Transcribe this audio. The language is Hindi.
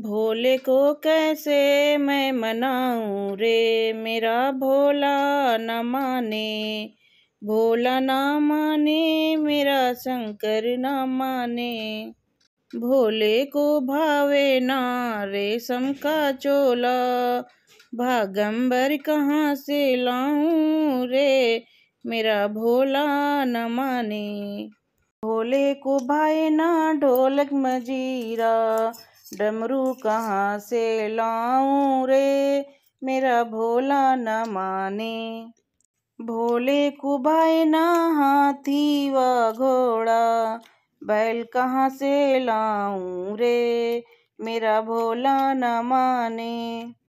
भोले को कैसे मैं मनाऊं रे मेरा भोला न माने भोला ना माने मेरा शंकर ना माने भोले को भावे ना सम का चोला भागंबर कहाँ से लाऊं रे मेरा भोला न माने भोले को भाई ना ढोलक मजीरा डमरू कहाँ से लाऊं रे मेरा भोला न माने भोले को भाई ना हाथी व घोड़ा बैल कहाँ से लाऊं रे मेरा भोला न माने